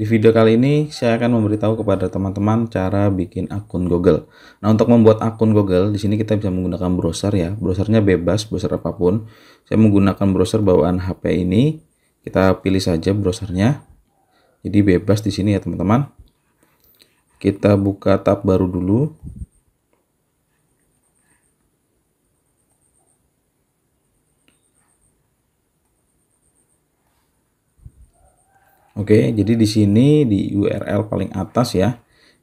Di video kali ini saya akan memberitahu kepada teman-teman cara bikin akun Google. Nah, untuk membuat akun Google di sini kita bisa menggunakan browser ya. Browsernya bebas, browser apapun. Saya menggunakan browser bawaan HP ini. Kita pilih saja browsernya. Jadi bebas di sini ya, teman-teman. Kita buka tab baru dulu. Oke, jadi di sini di URL paling atas ya,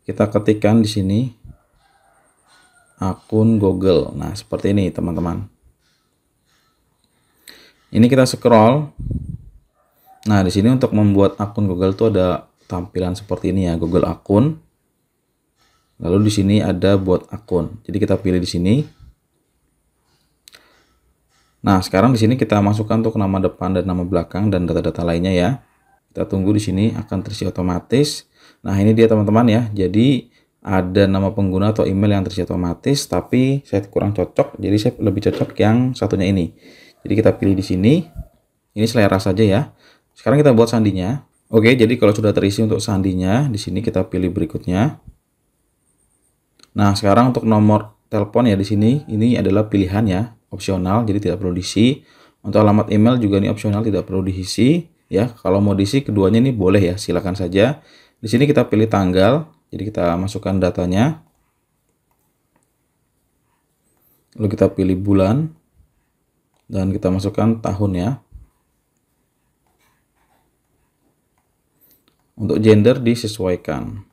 kita ketikkan di sini akun Google. Nah, seperti ini teman-teman. Ini kita scroll. Nah, di sini untuk membuat akun Google itu ada tampilan seperti ini ya, Google akun. Lalu di sini ada buat akun. Jadi kita pilih di sini. Nah, sekarang di sini kita masukkan untuk nama depan dan nama belakang dan data-data lainnya ya. Kita tunggu di sini akan terisi otomatis. Nah, ini dia teman-teman ya. Jadi ada nama pengguna atau email yang terisi otomatis, tapi saya kurang cocok, jadi saya lebih cocok yang satunya ini. Jadi kita pilih di sini. Ini selera saja ya. Sekarang kita buat sandinya. Oke, jadi kalau sudah terisi untuk sandinya, di sini kita pilih berikutnya. Nah, sekarang untuk nomor telepon ya di sini, ini adalah pilihan ya, opsional, jadi tidak perlu diisi. Untuk alamat email juga ini opsional, tidak perlu diisi ya kalau mau diisi keduanya ini boleh ya silakan saja di sini kita pilih tanggal jadi kita masukkan datanya lalu kita pilih bulan dan kita masukkan tahun ya untuk gender disesuaikan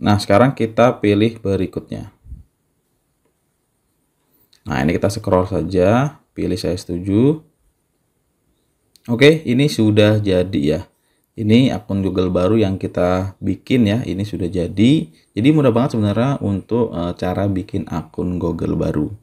nah sekarang kita pilih berikutnya nah ini kita scroll saja pilih saya setuju Oke, ini sudah jadi ya. Ini akun Google baru yang kita bikin ya. Ini sudah jadi. Jadi mudah banget sebenarnya untuk eh, cara bikin akun Google baru.